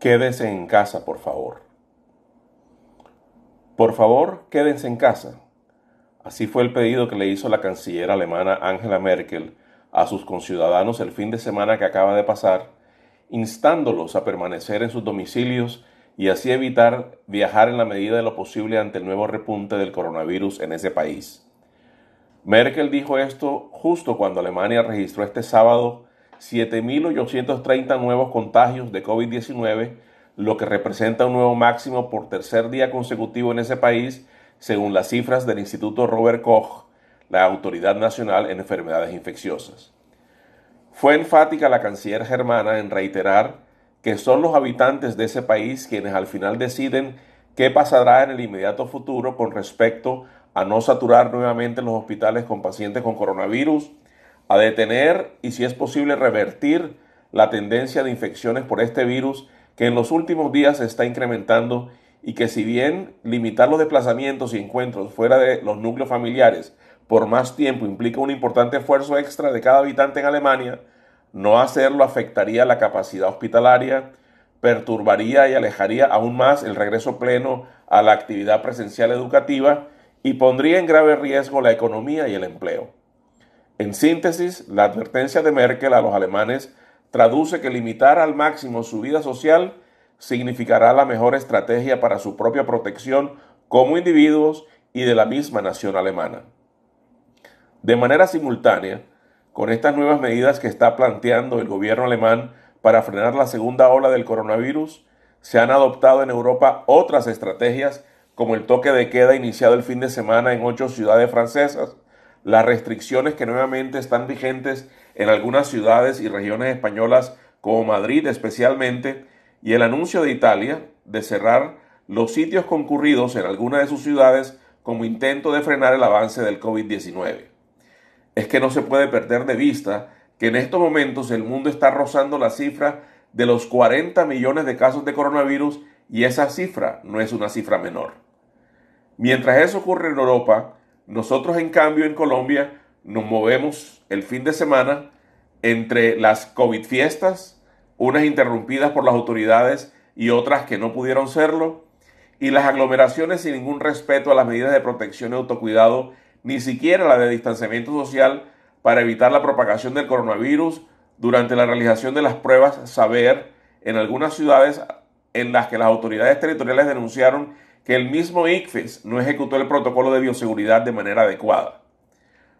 quédese en casa, por favor. Por favor, quédense en casa. Así fue el pedido que le hizo la canciller alemana Angela Merkel a sus conciudadanos el fin de semana que acaba de pasar, instándolos a permanecer en sus domicilios y así evitar viajar en la medida de lo posible ante el nuevo repunte del coronavirus en ese país. Merkel dijo esto justo cuando Alemania registró este sábado 7.830 nuevos contagios de COVID-19, lo que representa un nuevo máximo por tercer día consecutivo en ese país, según las cifras del Instituto Robert Koch, la Autoridad Nacional en Enfermedades Infecciosas. Fue enfática la canciller germana en reiterar que son los habitantes de ese país quienes al final deciden qué pasará en el inmediato futuro con respecto a no saturar nuevamente los hospitales con pacientes con coronavirus a detener y si es posible revertir la tendencia de infecciones por este virus que en los últimos días se está incrementando y que si bien limitar los desplazamientos y encuentros fuera de los núcleos familiares por más tiempo implica un importante esfuerzo extra de cada habitante en Alemania, no hacerlo afectaría la capacidad hospitalaria, perturbaría y alejaría aún más el regreso pleno a la actividad presencial educativa y pondría en grave riesgo la economía y el empleo. En síntesis, la advertencia de Merkel a los alemanes traduce que limitar al máximo su vida social significará la mejor estrategia para su propia protección como individuos y de la misma nación alemana. De manera simultánea, con estas nuevas medidas que está planteando el gobierno alemán para frenar la segunda ola del coronavirus, se han adoptado en Europa otras estrategias como el toque de queda iniciado el fin de semana en ocho ciudades francesas, las restricciones que nuevamente están vigentes en algunas ciudades y regiones españolas como Madrid especialmente, y el anuncio de Italia de cerrar los sitios concurridos en algunas de sus ciudades como intento de frenar el avance del COVID-19. Es que no se puede perder de vista que en estos momentos el mundo está rozando la cifra de los 40 millones de casos de coronavirus y esa cifra no es una cifra menor. Mientras eso ocurre en Europa, nosotros, en cambio, en Colombia nos movemos el fin de semana entre las COVID fiestas, unas interrumpidas por las autoridades y otras que no pudieron serlo, y las aglomeraciones sin ningún respeto a las medidas de protección y autocuidado, ni siquiera la de distanciamiento social para evitar la propagación del coronavirus durante la realización de las pruebas Saber en algunas ciudades en las que las autoridades territoriales denunciaron que el mismo ICFES no ejecutó el protocolo de bioseguridad de manera adecuada.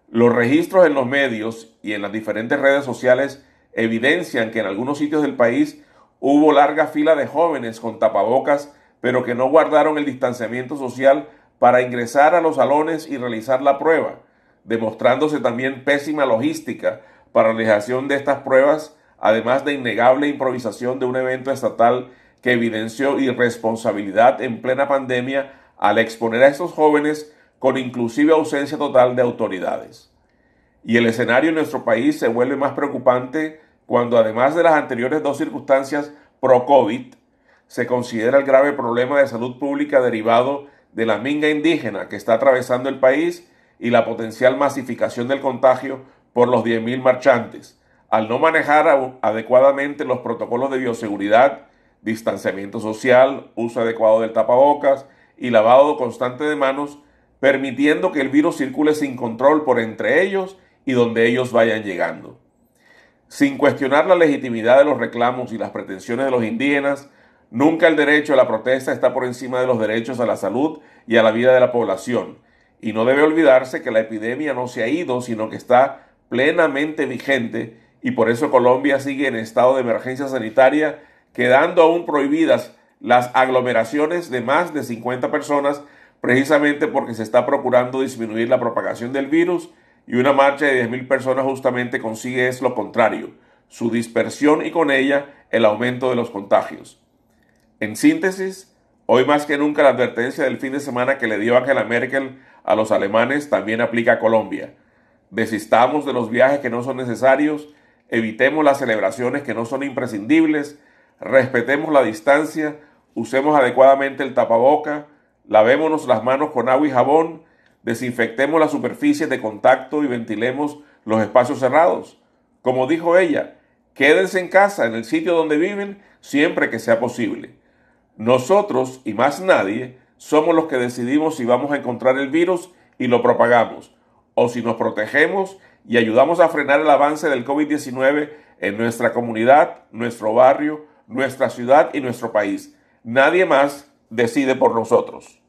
Los registros en los medios y en las diferentes redes sociales evidencian que en algunos sitios del país hubo larga fila de jóvenes con tapabocas, pero que no guardaron el distanciamiento social para ingresar a los salones y realizar la prueba, demostrándose también pésima logística para la realización de estas pruebas, además de innegable improvisación de un evento estatal que evidenció irresponsabilidad en plena pandemia al exponer a estos jóvenes con inclusive ausencia total de autoridades. Y el escenario en nuestro país se vuelve más preocupante cuando además de las anteriores dos circunstancias pro-COVID, se considera el grave problema de salud pública derivado de la minga indígena que está atravesando el país y la potencial masificación del contagio por los 10.000 marchantes, al no manejar adecuadamente los protocolos de bioseguridad distanciamiento social, uso adecuado del tapabocas y lavado constante de manos, permitiendo que el virus circule sin control por entre ellos y donde ellos vayan llegando. Sin cuestionar la legitimidad de los reclamos y las pretensiones de los indígenas, nunca el derecho a la protesta está por encima de los derechos a la salud y a la vida de la población. Y no debe olvidarse que la epidemia no se ha ido, sino que está plenamente vigente y por eso Colombia sigue en estado de emergencia sanitaria quedando aún prohibidas las aglomeraciones de más de 50 personas, precisamente porque se está procurando disminuir la propagación del virus y una marcha de 10.000 personas justamente consigue es lo contrario, su dispersión y con ella el aumento de los contagios. En síntesis, hoy más que nunca la advertencia del fin de semana que le dio Angela Merkel a los alemanes también aplica a Colombia. Desistamos de los viajes que no son necesarios, evitemos las celebraciones que no son imprescindibles, respetemos la distancia, usemos adecuadamente el tapaboca, lavémonos las manos con agua y jabón, desinfectemos las superficies de contacto y ventilemos los espacios cerrados. Como dijo ella, quédense en casa, en el sitio donde viven, siempre que sea posible. Nosotros y más nadie somos los que decidimos si vamos a encontrar el virus y lo propagamos, o si nos protegemos y ayudamos a frenar el avance del COVID-19 en nuestra comunidad, nuestro barrio, nuestra ciudad y nuestro país. Nadie más decide por nosotros.